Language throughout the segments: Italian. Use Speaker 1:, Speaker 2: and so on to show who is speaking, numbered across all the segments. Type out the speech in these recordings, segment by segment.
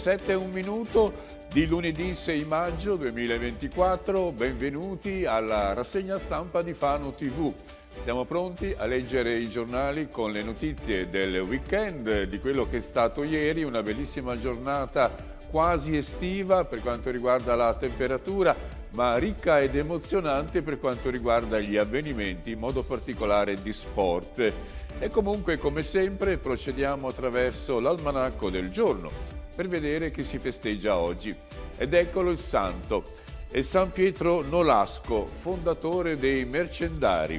Speaker 1: 7 e un minuto di lunedì 6 maggio 2024. Benvenuti alla rassegna stampa di Fano TV. Siamo pronti a leggere i giornali con le notizie del weekend, di quello che è stato ieri, una bellissima giornata quasi estiva per quanto riguarda la temperatura, ma ricca ed emozionante per quanto riguarda gli avvenimenti, in modo particolare di sport. E comunque, come sempre, procediamo attraverso l'almanacco del giorno per vedere che si festeggia oggi. Ed eccolo il santo, è San Pietro Nolasco, fondatore dei Mercendari.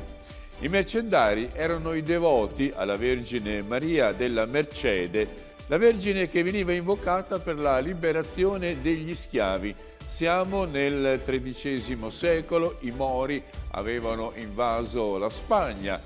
Speaker 1: I Mercendari erano i devoti alla Vergine Maria della Mercede, la Vergine che veniva invocata per la liberazione degli schiavi. Siamo nel XIII secolo, i Mori avevano invaso la Spagna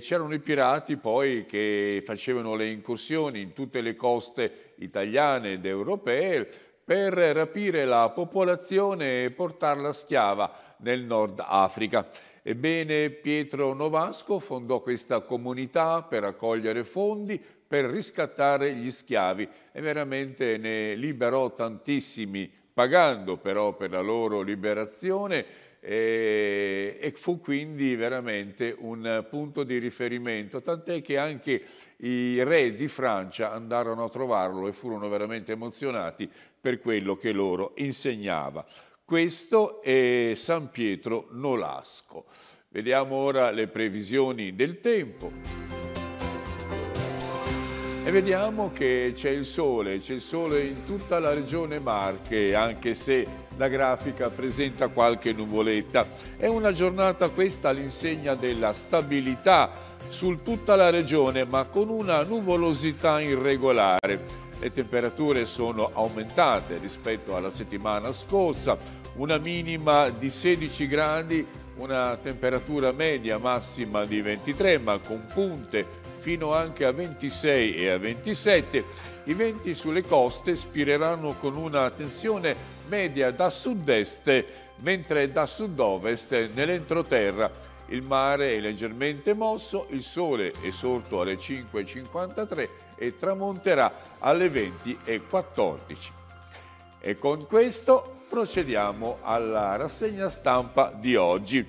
Speaker 1: c'erano i pirati poi che facevano le incursioni in tutte le coste italiane ed europee per rapire la popolazione e portarla schiava nel Nord Africa. Ebbene, Pietro Novasco fondò questa comunità per raccogliere fondi, per riscattare gli schiavi e veramente ne liberò tantissimi, pagando però per la loro liberazione e, eh, e fu quindi veramente un punto di riferimento, tant'è che anche i re di Francia andarono a trovarlo e furono veramente emozionati per quello che loro insegnava. Questo è San Pietro Nolasco. Vediamo ora le previsioni del tempo. E vediamo che c'è il sole, c'è il sole in tutta la regione Marche, anche se la grafica presenta qualche nuvoletta. È una giornata questa all'insegna della stabilità su tutta la regione ma con una nuvolosità irregolare. Le temperature sono aumentate rispetto alla settimana scorsa, una minima di 16 gradi una temperatura media massima di 23 ma con punte fino anche a 26 e a 27. I venti sulle coste spireranno con una tensione media da sud-est mentre da sud-ovest nell'entroterra. Il mare è leggermente mosso, il sole è sorto alle 5.53 e tramonterà alle 20.14. E con questo procediamo alla rassegna stampa di oggi.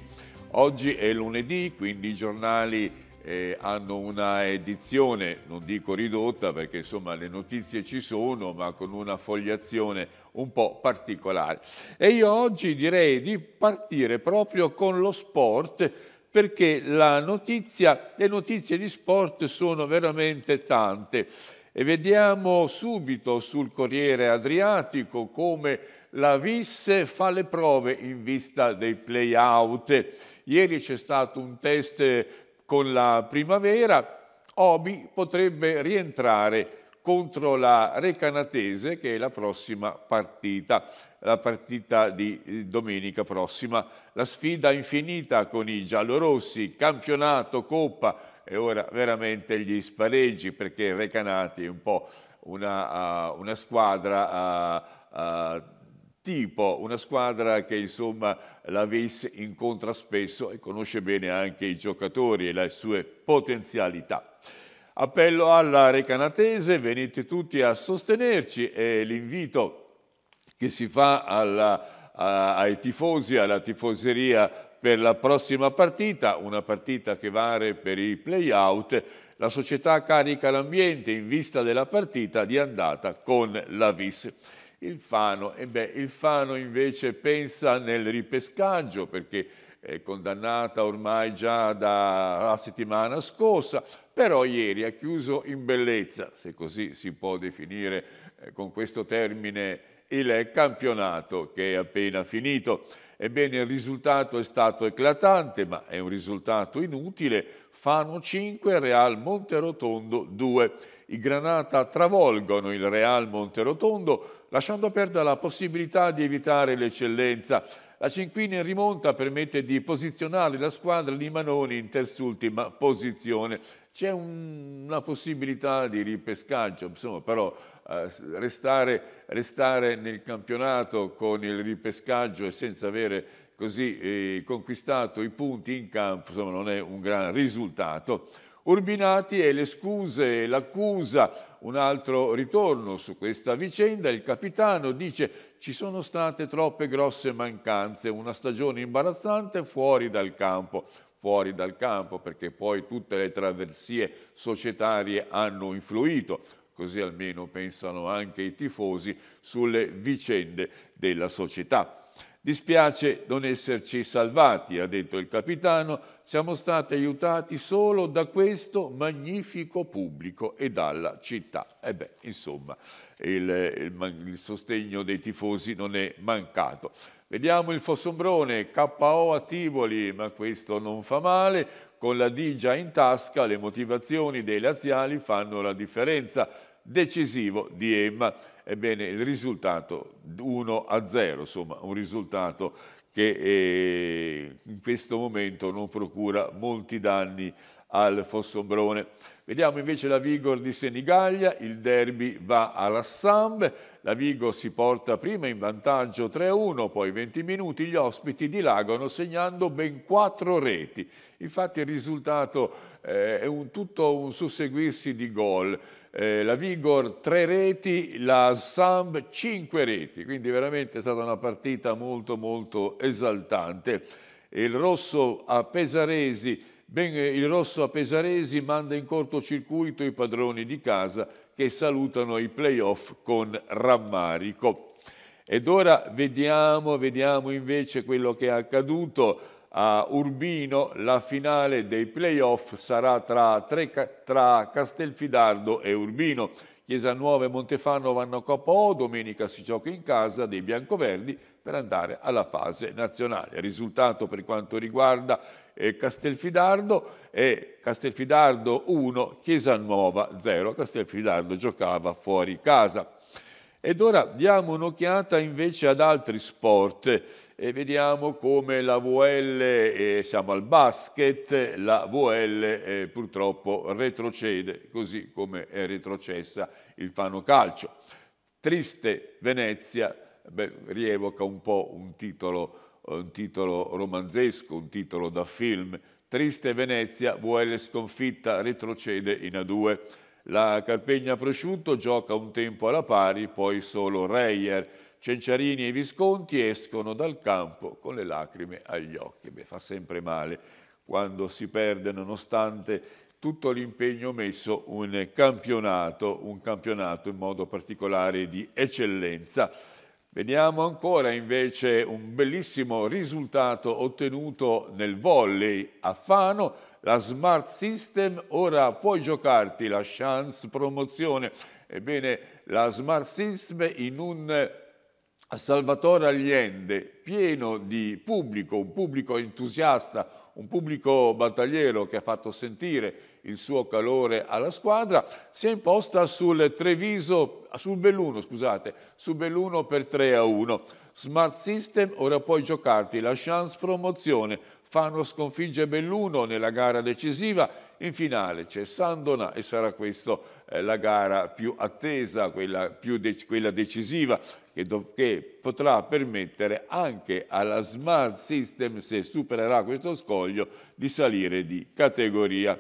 Speaker 1: Oggi è lunedì, quindi i giornali eh, hanno una edizione, non dico ridotta perché insomma le notizie ci sono, ma con una fogliazione un po' particolare. E io oggi direi di partire proprio con lo sport perché la notizia, le notizie di sport sono veramente tante. E vediamo subito sul Corriere Adriatico come la visse fa le prove in vista dei play-out. Ieri c'è stato un test con la primavera, Obi potrebbe rientrare contro la Recanatese che è la prossima partita, la partita di domenica prossima. La sfida infinita con i giallorossi, campionato, coppa e ora veramente gli spareggi perché Recanati è un po' una, uh, una squadra uh, uh, tipo, una squadra che insomma la Ves incontra spesso e conosce bene anche i giocatori e le sue potenzialità. Appello alla Recanatese, venite tutti a sostenerci e l'invito che si fa alla, a, ai tifosi, alla tifoseria per la prossima partita, una partita che vale per i play-out, la società carica l'ambiente in vista della partita di andata con la Vis. Il Fano, eh beh, il Fano invece pensa nel ripescaggio perché è condannata ormai già dalla settimana scorsa, però ieri ha chiuso in bellezza, se così si può definire eh, con questo termine, il campionato che è appena finito. Ebbene, il risultato è stato eclatante, ma è un risultato inutile. Fano 5, Real Monterotondo 2. I Granata travolgono il Real Monterotondo, lasciando aperta la possibilità di evitare l'eccellenza. La Cinquina in rimonta permette di posizionare la squadra di Manoni in terz'ultima posizione. C'è un, una possibilità di ripescaggio, insomma, però restare, restare nel campionato con il ripescaggio e senza avere così eh, conquistato i punti in campo, insomma non è un gran risultato. Urbinati e le scuse e l'accusa, un altro ritorno su questa vicenda, il capitano dice ci sono state troppe grosse mancanze, una stagione imbarazzante fuori dal campo, fuori dal campo perché poi tutte le traversie societarie hanno influito, così almeno pensano anche i tifosi, sulle vicende della società. Dispiace non esserci salvati, ha detto il capitano, siamo stati aiutati solo da questo magnifico pubblico e dalla città. E eh beh, insomma, il, il, il sostegno dei tifosi non è mancato. Vediamo il Fossombrone, KO a Tivoli, ma questo non fa male, con la digia in tasca le motivazioni dei laziali fanno la differenza decisivo di Emma. Ebbene, il risultato 1 a 0, insomma, un risultato che eh, in questo momento non procura molti danni al Fossombrone. Vediamo invece la Vigor di Senigallia, il derby va alla Samb, la Vigor si porta prima in vantaggio 3-1, poi 20 minuti gli ospiti dilagano segnando ben 4 reti. Infatti il risultato eh, è un, tutto un susseguirsi di gol. Eh, la Vigor 3 reti, la Samb 5 reti, quindi veramente è stata una partita molto molto esaltante. Il rosso a Pesaresi, ben, il rosso a Pesaresi manda in cortocircuito i padroni di casa che salutano i playoff con rammarico. Ed ora vediamo, vediamo invece quello che è accaduto a Urbino la finale dei playoff sarà tra, tre, tra Castelfidardo e Urbino. Chiesa Nuova e Montefano vanno a Coppa O, domenica si gioca in casa dei biancoverdi per andare alla fase nazionale. Risultato per quanto riguarda eh, Castelfidardo è Castelfidardo 1, Chiesa Nuova 0. Castelfidardo giocava fuori casa. Ed ora diamo un'occhiata invece ad altri sport e vediamo come la VL, eh, siamo al basket, la VL eh, purtroppo retrocede, così come è retrocessa il Fano Calcio. Triste Venezia, beh, rievoca un po' un titolo, un titolo romanzesco, un titolo da film. Triste Venezia, VL sconfitta, retrocede in A2. La Carpegna Prosciutto gioca un tempo alla pari, poi solo Reyer. Cenciarini e Visconti escono dal campo con le lacrime agli occhi. Beh, fa sempre male quando si perde nonostante tutto l'impegno messo un campionato, un campionato in modo particolare di eccellenza. Vediamo ancora invece un bellissimo risultato ottenuto nel volley a Fano la Smart System, ora puoi giocarti la chance promozione. Ebbene, la Smart System in un Salvatore Allende, pieno di pubblico, un pubblico entusiasta, un pubblico battagliero che ha fatto sentire il suo calore alla squadra, si è imposta sul Treviso, sul Belluno, scusate, sul Belluno per 3 a 1. Smart System, ora puoi giocarti la chance promozione fanno sconfiggere Belluno nella gara decisiva, in finale c'è Sandona e sarà questa eh, la gara più attesa, quella, più de quella decisiva che, che, potrà permettere anche alla Smart System, se supererà questo scoglio, di salire di categoria.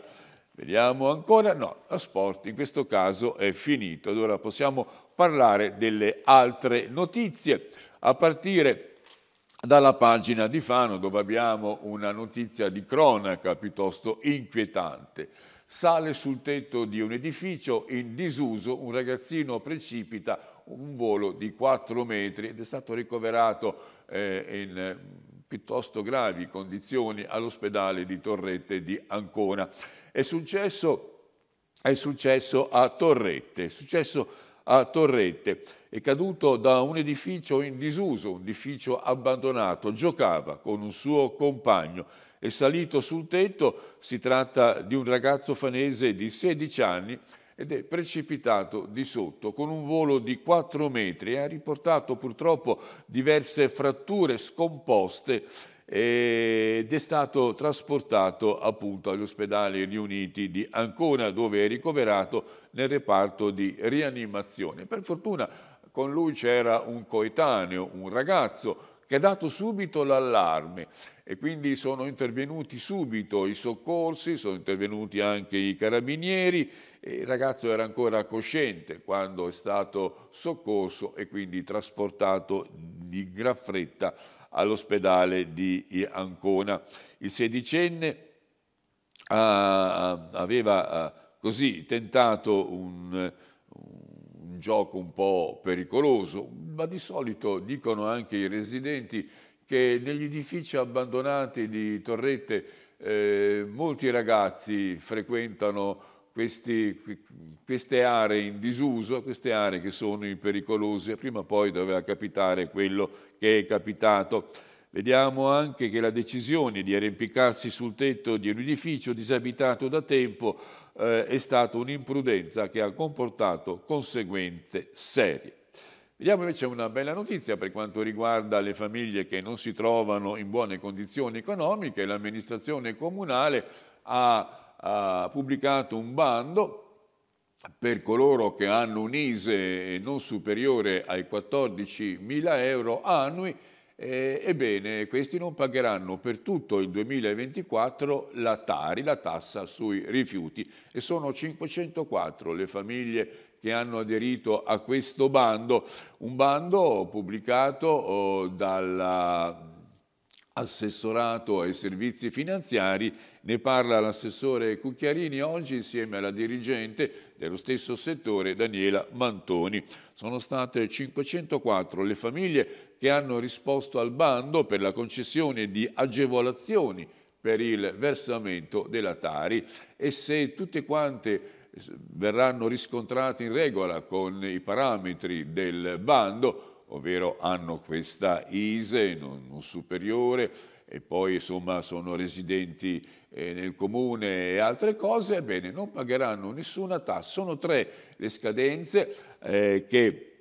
Speaker 1: Vediamo ancora, no, lo sport in questo caso è finito, ed ora possiamo parlare delle altre notizie. A partire dalla pagina di Fano dove abbiamo una notizia di cronaca piuttosto inquietante. Sale sul tetto di un edificio in disuso, un ragazzino precipita un volo di 4 metri ed è stato ricoverato eh, in eh, piuttosto gravi condizioni all'ospedale di Torrette di Ancona. È successo, è successo a Torrette, è successo a a Torrette. È caduto da un edificio in disuso, un edificio abbandonato, giocava con un suo compagno è salito sul tetto, si tratta di un ragazzo fanese di 16 anni ed è precipitato di sotto con un volo di 4 metri e ha riportato purtroppo diverse fratture scomposte ed è stato trasportato appunto agli ospedali riuniti di Ancona dove è ricoverato nel reparto di rianimazione. Per fortuna con lui c'era un coetaneo, un ragazzo che ha dato subito l'allarme e quindi sono intervenuti subito i soccorsi, sono intervenuti anche i carabinieri, il ragazzo era ancora cosciente quando è stato soccorso e quindi trasportato di gran fretta all'ospedale di Ancona. Il sedicenne ah, ah, aveva ah, così tentato un, un gioco un po' pericoloso, ma di solito dicono anche i residenti che negli edifici abbandonati di Torrette eh, molti ragazzi frequentano questi, queste aree in disuso, queste aree che sono pericolose, prima o poi doveva capitare quello che è capitato. Vediamo anche che la decisione di arrampicarsi sul tetto di un edificio disabitato da tempo eh, è stata un'imprudenza che ha comportato conseguenze serie. Vediamo invece una bella notizia per quanto riguarda le famiglie che non si trovano in buone condizioni economiche. L'amministrazione comunale ha ha pubblicato un bando per coloro che hanno un ISE non superiore ai 14.000 euro annui, eh, ebbene questi non pagheranno per tutto il 2024 la Tari, la tassa sui rifiuti e sono 504 le famiglie che hanno aderito a questo bando, un bando pubblicato oh, dall'assessorato ai servizi finanziari ne parla l'assessore Cucchiarini oggi insieme alla dirigente dello stesso settore Daniela Mantoni. Sono state 504 le famiglie che hanno risposto al bando per la concessione di agevolazioni per il versamento della Tari e se tutte quante eh, verranno riscontrate in regola con i parametri del bando, ovvero hanno questa ISE non superiore e poi insomma sono residenti eh, nel comune e altre cose, ebbene non pagheranno nessuna tassa. Sono tre le scadenze eh, che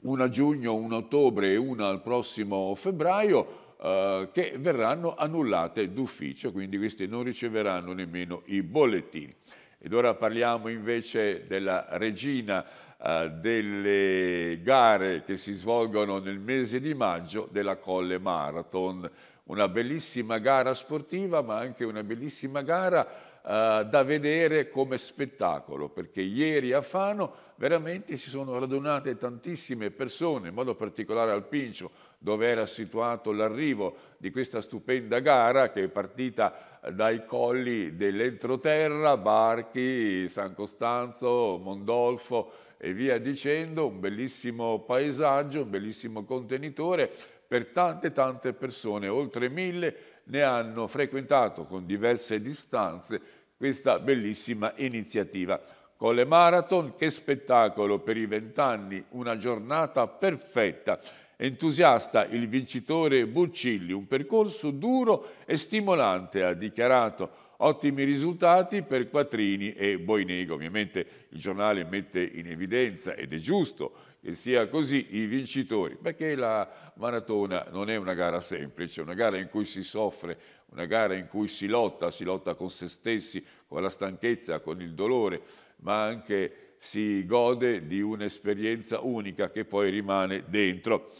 Speaker 1: una a giugno, un ottobre e una al prossimo febbraio eh, che verranno annullate d'ufficio, quindi questi non riceveranno nemmeno i bollettini. Ed ora parliamo invece della regina eh, delle gare che si svolgono nel mese di maggio della Colle Marathon una bellissima gara sportiva ma anche una bellissima gara Uh, da vedere come spettacolo, perché ieri a Fano veramente si sono radunate tantissime persone, in modo particolare al Pincio, dove era situato l'arrivo di questa stupenda gara che è partita dai colli dell'entroterra, Barchi, San Costanzo, Mondolfo e via dicendo, un bellissimo paesaggio, un bellissimo contenitore per tante tante persone, oltre mille ne hanno frequentato con diverse distanze questa bellissima iniziativa. Con le marathon, che spettacolo per i vent'anni, una giornata perfetta. Entusiasta il vincitore Buccilli, un percorso duro e stimolante, ha dichiarato. Ottimi risultati per Quattrini e Boinego. Ovviamente il giornale mette in evidenza, ed è giusto, e sia così i vincitori, perché la maratona non è una gara semplice, una gara in cui si soffre, una gara in cui si lotta, si lotta con se stessi, con la stanchezza, con il dolore, ma anche si gode di un'esperienza unica che poi rimane dentro.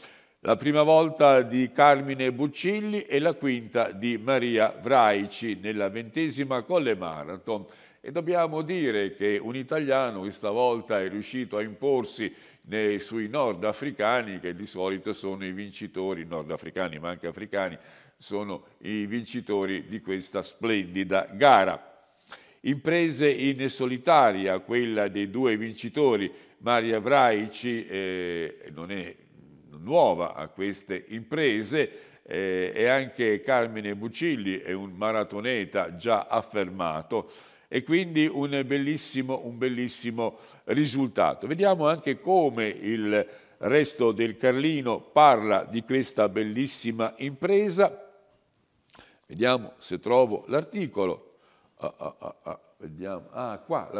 Speaker 1: La prima volta di Carmine Buccilli e la quinta di Maria Vraici nella ventesima Colle Marathon. E dobbiamo dire che un italiano questa volta è riuscito a imporsi nei, sui nordafricani, che di solito sono i vincitori, nordafricani ma anche africani, sono i vincitori di questa splendida gara. Imprese in solitaria, quella dei due vincitori, Maria Vraici eh, non è nuova a queste imprese, eh, e anche Carmine Bucilli è un maratoneta già affermato, e quindi un bellissimo, un bellissimo risultato. Vediamo anche come il resto del Carlino parla di questa bellissima impresa. Vediamo se trovo l'articolo. Ah, ah, ah, ah vediamo. Ah, qua,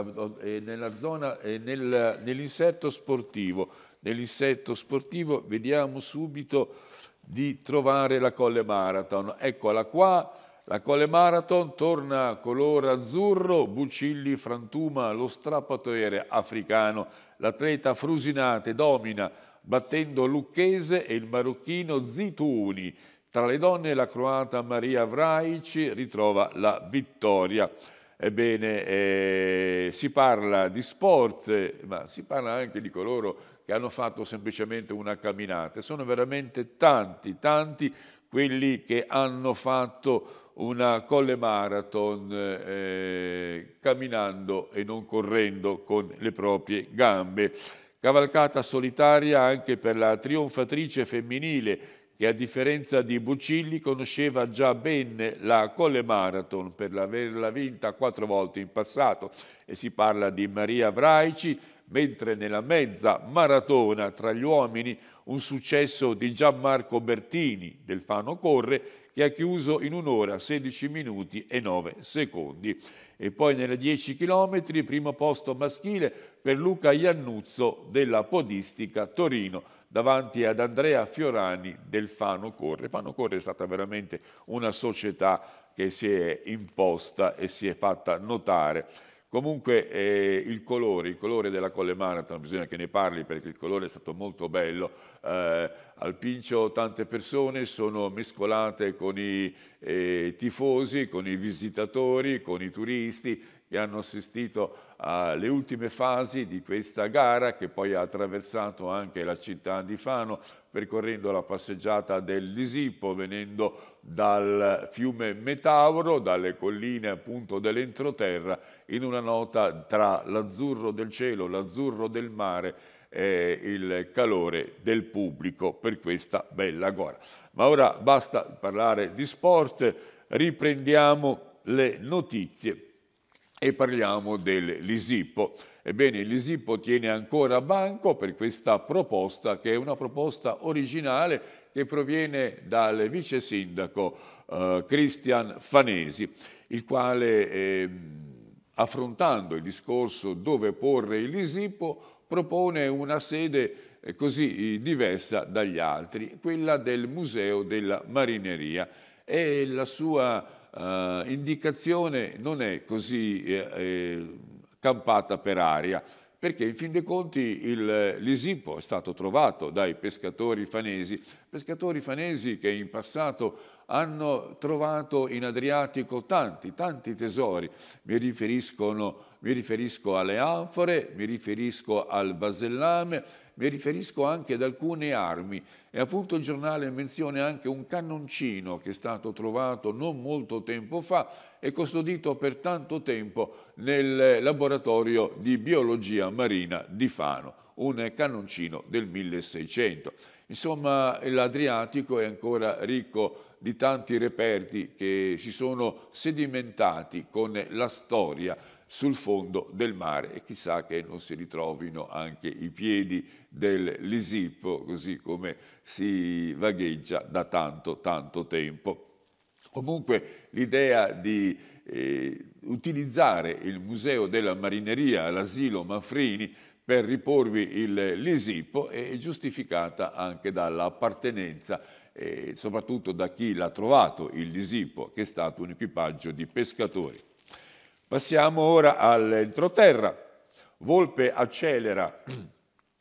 Speaker 1: è nella zona, è nel, nell'insetto sportivo. Nell'insetto sportivo vediamo subito di trovare la Colle Marathon. Eccola qua, la Colle Marathon torna color azzurro, Bucilli frantuma lo strappatoere africano. L'atleta Frusinate domina battendo Lucchese e il marocchino Zituni. Tra le donne la croata Maria Vraici ritrova la vittoria. Ebbene, eh, si parla di sport, ma si parla anche di coloro che hanno fatto semplicemente una camminata. Sono veramente tanti, tanti quelli che hanno fatto una colle marathon eh, eh, camminando e non correndo con le proprie gambe. Cavalcata solitaria anche per la trionfatrice femminile che a differenza di Bucilli conosceva già bene la Colle Marathon per averla vinta quattro volte in passato e si parla di Maria Vraici, mentre nella mezza maratona tra gli uomini un successo di Gianmarco Bertini del Fano Corre che ha chiuso in un'ora 16 minuti e 9 secondi. E poi nelle 10 km, primo posto maschile per Luca Iannuzzo della Podistica Torino davanti ad Andrea Fiorani del Fano Corre. Fano Corre è stata veramente una società che si è imposta e si è fatta notare. Comunque eh, il colore, il colore della Colle Marathon, bisogna che ne parli perché il colore è stato molto bello, eh, al Pincio tante persone sono mescolate con i eh, tifosi, con i visitatori, con i turisti che hanno assistito alle ultime fasi di questa gara che poi ha attraversato anche la città di Fano percorrendo la passeggiata del dell'Isipo venendo dal fiume Metauro, dalle colline appunto dell'entroterra in una nota tra l'azzurro del cielo, l'azzurro del mare eh, il calore del pubblico per questa bella gora. Ma ora basta parlare di sport, riprendiamo le notizie e parliamo del Lisippo. Ebbene, il Lisippo tiene ancora banco per questa proposta, che è una proposta originale che proviene dal vice sindaco eh, Cristian Fanesi, il quale, eh, affrontando il discorso dove porre il Lisippo, propone una sede eh, così eh, diversa dagli altri, quella del Museo della Marineria e la sua eh, indicazione non è così eh, eh campata per aria perché in fin dei conti il, l'Isippo è stato trovato dai pescatori fanesi, pescatori fanesi che in passato hanno trovato in Adriatico tanti, tanti tesori. Mi, mi riferisco alle anfore, mi riferisco al basellame, mi riferisco anche ad alcune armi e appunto il giornale menziona anche un cannoncino che è stato trovato non molto tempo fa e custodito per tanto tempo nel laboratorio di biologia marina di Fano, un cannoncino del 1600. Insomma l'Adriatico è ancora ricco di tanti reperti che si sono sedimentati con la storia sul fondo del mare e chissà che non si ritrovino anche i piedi del Lisippo, così come si vagheggia da tanto, tanto tempo. Comunque l'idea di eh, utilizzare il Museo della Marineria, l'asilo Manfrini, per riporvi il Lisippo è giustificata anche dall'appartenenza eh, soprattutto da chi l'ha trovato il Lisippo, che è stato un equipaggio di pescatori. Passiamo ora all'entroterra. Volpe accelera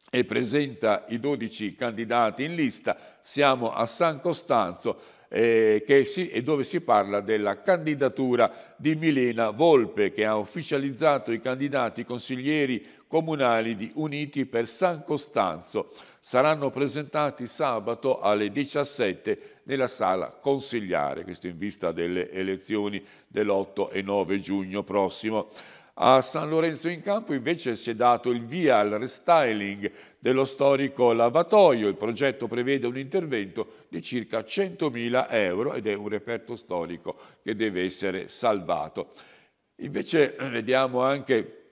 Speaker 1: e presenta i 12 candidati in lista. Siamo a San Costanzo eh, si, e dove si parla della candidatura di Milena Volpe che ha ufficializzato i candidati consiglieri comunali di Uniti per San Costanzo. Saranno presentati sabato alle 17 nella sala consigliare, questo in vista delle elezioni dell'8 e 9 giugno prossimo. A San Lorenzo in Campo invece si è dato il via al restyling dello storico lavatoio. Il progetto prevede un intervento di circa 100.000 euro ed è un reperto storico che deve essere salvato. Invece eh, vediamo anche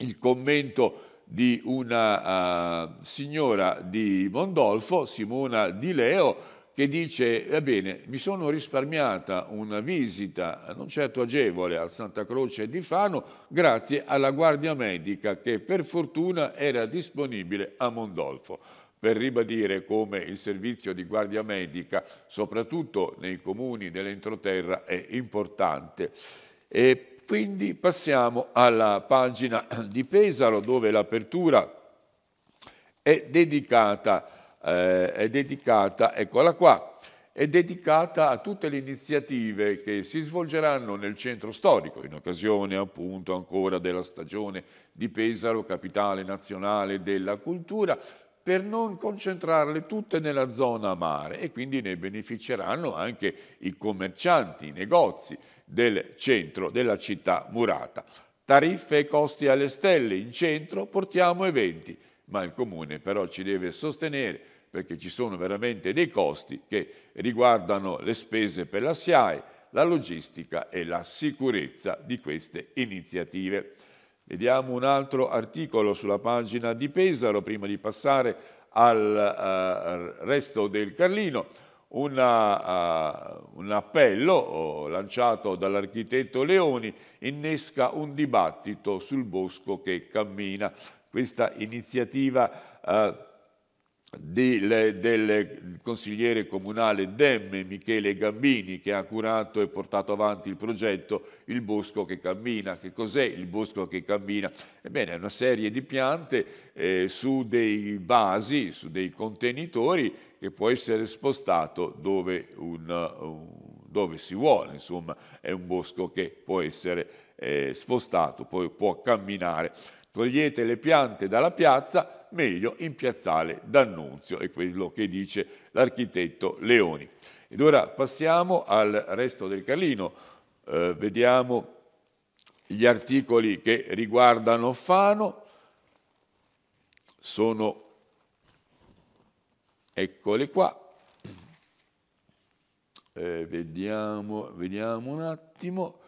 Speaker 1: il commento di una uh, signora di Mondolfo, Simona Di Leo, che dice, va bene, mi sono risparmiata una visita non certo agevole al Santa Croce di Fano grazie alla guardia medica che per fortuna era disponibile a Mondolfo. Per ribadire come il servizio di guardia medica, soprattutto nei comuni dell'entroterra, è importante. E quindi passiamo alla pagina di Pesaro dove l'apertura è dedicata a eh, è dedicata, eccola qua, è dedicata a tutte le iniziative che si svolgeranno nel centro storico, in occasione appunto ancora della stagione di Pesaro, capitale nazionale della cultura, per non concentrarle tutte nella zona mare e quindi ne beneficeranno anche i commercianti, i negozi del centro della città murata. Tariffe e costi alle stelle, in centro portiamo eventi, ma il comune però ci deve sostenere perché ci sono veramente dei costi che riguardano le spese per la SIAE, la logistica e la sicurezza di queste iniziative. Vediamo un altro articolo sulla pagina di Pesaro prima di passare al uh, resto del Carlino. Una, uh, un appello oh, lanciato dall'architetto Leoni innesca un dibattito sul bosco che cammina. Questa iniziativa uh, del, del consigliere comunale Demme Michele Gambini che ha curato e portato avanti il progetto Il Bosco che Cammina. Che cos'è il Bosco che Cammina? Ebbene, è una serie di piante eh, su dei vasi, su dei contenitori che può essere spostato dove, un, dove si vuole, insomma è un bosco che può essere eh, spostato, poi può camminare. Togliete le piante dalla piazza meglio in piazzale D'Annunzio, è quello che dice l'architetto Leoni. Ed ora passiamo al resto del Carlino, eh, vediamo gli articoli che riguardano Fano, sono, eccole qua, eh, vediamo, vediamo un attimo,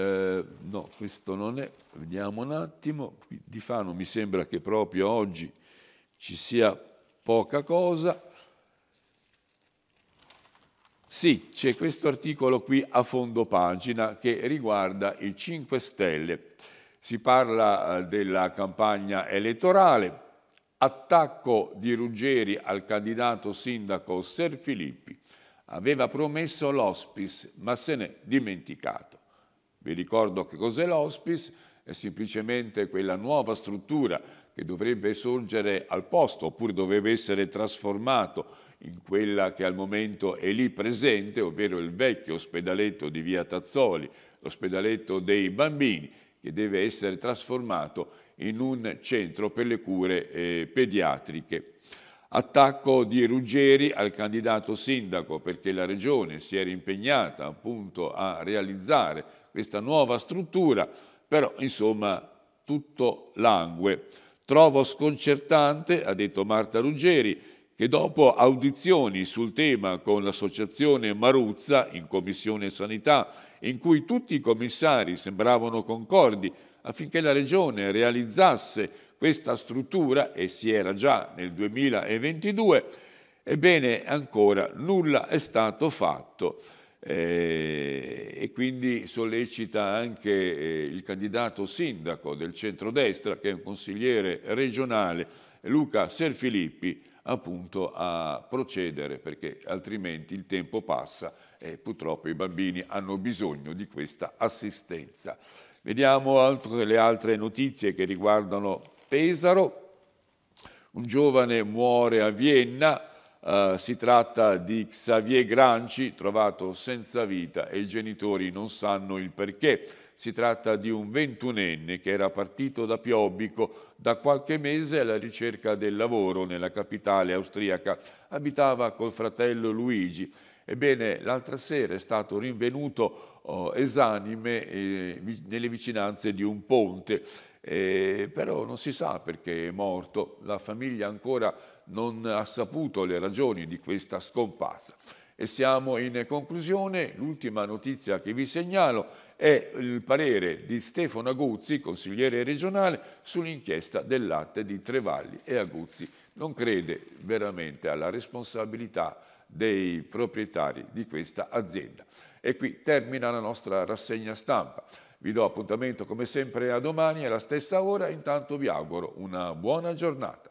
Speaker 1: eh, no, questo non è, vediamo un attimo, di Fano mi sembra che proprio oggi ci sia poca cosa. Sì, c'è questo articolo qui a fondo pagina che riguarda i 5 Stelle. Si parla eh, della campagna elettorale, attacco di Ruggeri al candidato sindaco Ser Filippi. Aveva promesso l'ospice, ma se n'è dimenticato. Vi ricordo che cos'è l'hospice, è semplicemente quella nuova struttura che dovrebbe sorgere al posto oppure dovrebbe essere trasformato in quella che al momento è lì presente, ovvero il vecchio ospedaletto di via Tazzoli, l'ospedaletto dei bambini, che deve essere trasformato in un centro per le cure eh, pediatriche. Attacco di Ruggeri al candidato sindaco perché la Regione si era impegnata appunto a realizzare questa nuova struttura, però insomma tutto langue. Trovo sconcertante, ha detto Marta Ruggeri, che dopo audizioni sul tema con l'associazione Maruzza in Commissione Sanità, in cui tutti i commissari sembravano concordi affinché la Regione realizzasse questa struttura, e si era già nel 2022, ebbene ancora nulla è stato fatto eh, e quindi sollecita anche eh, il candidato sindaco del centrodestra, che è un consigliere regionale, Luca Serfilippi, appunto a procedere perché altrimenti il tempo passa e purtroppo i bambini hanno bisogno di questa assistenza. Vediamo altre, le altre notizie che riguardano Pesaro, un giovane muore a Vienna, eh, si tratta di Xavier Granci, trovato senza vita e i genitori non sanno il perché. Si tratta di un ventunenne che era partito da Piobbico da qualche mese alla ricerca del lavoro nella capitale austriaca. Abitava col fratello Luigi. Ebbene, l'altra sera è stato rinvenuto oh, esanime eh, nelle vicinanze di un ponte eh, però non si sa perché è morto, la famiglia ancora non ha saputo le ragioni di questa scomparsa. E siamo in conclusione, l'ultima notizia che vi segnalo è il parere di Stefano Aguzzi, consigliere regionale, sull'inchiesta del latte di Trevalli e Aguzzi non crede veramente alla responsabilità dei proprietari di questa azienda. E qui termina la nostra rassegna stampa. Vi do appuntamento come sempre a domani alla stessa ora, intanto vi auguro una buona giornata.